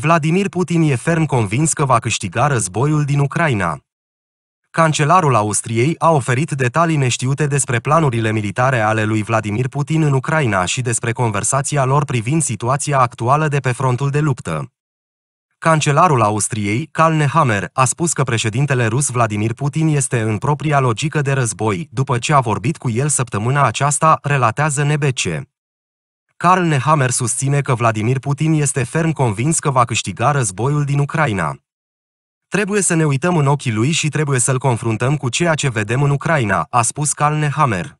Vladimir Putin e ferm convins că va câștiga războiul din Ucraina. Cancelarul Austriei a oferit detalii neștiute despre planurile militare ale lui Vladimir Putin în Ucraina și despre conversația lor privind situația actuală de pe frontul de luptă. Cancelarul Austriei, Karl Nehammer, a spus că președintele rus Vladimir Putin este în propria logică de război, după ce a vorbit cu el săptămâna aceasta, relatează NBC. Karl Nehammer susține că Vladimir Putin este ferm convins că va câștiga războiul din Ucraina. Trebuie să ne uităm în ochii lui și trebuie să-l confruntăm cu ceea ce vedem în Ucraina, a spus Karl Nehammer.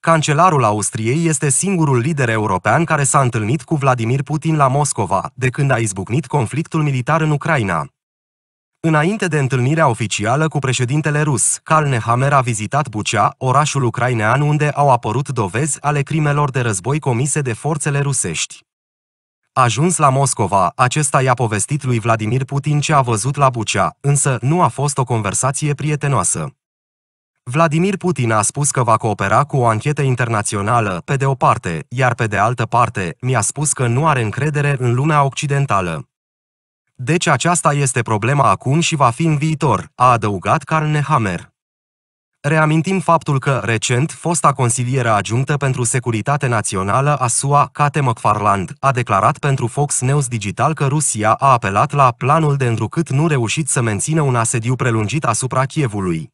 Cancelarul Austriei este singurul lider european care s-a întâlnit cu Vladimir Putin la Moscova, de când a izbucnit conflictul militar în Ucraina. Înainte de întâlnirea oficială cu președintele rus, Karl Nehammer a vizitat Bucea, orașul ucrainean unde au apărut dovezi ale crimelor de război comise de forțele rusești. Ajuns la Moscova, acesta i-a povestit lui Vladimir Putin ce a văzut la Bucea, însă nu a fost o conversație prietenoasă. Vladimir Putin a spus că va coopera cu o anchetă internațională, pe de o parte, iar pe de altă parte, mi-a spus că nu are încredere în lumea occidentală. Deci aceasta este problema acum și va fi în viitor, a adăugat Carnehammer. Reamintim faptul că, recent, fosta consilieră adjunctă pentru securitate națională a SUA, Kate McFarland, a declarat pentru Fox News Digital că Rusia a apelat la planul de întrucât nu reușit să mențină un asediu prelungit asupra Chievului.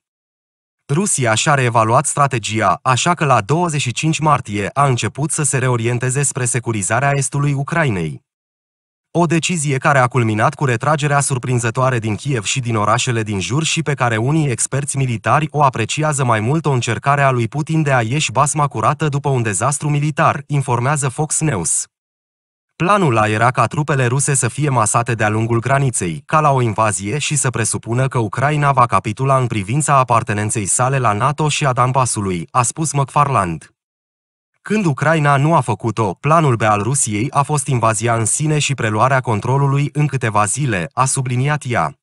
Rusia și-a reevaluat strategia, așa că la 25 martie a început să se reorienteze spre securizarea estului Ucrainei. O decizie care a culminat cu retragerea surprinzătoare din Kiev și din orașele din jur și pe care unii experți militari o apreciază mai mult o încercare a lui Putin de a ieși basma curată după un dezastru militar, informează Fox News. Planul era ca trupele ruse să fie masate de-a lungul graniței, ca la o invazie și să presupună că Ucraina va capitula în privința apartenenței sale la NATO și a Danbasului, a spus McFarland. Când Ucraina nu a făcut-o, planul B al Rusiei a fost invazia în sine și preluarea controlului în câteva zile, a subliniat ea.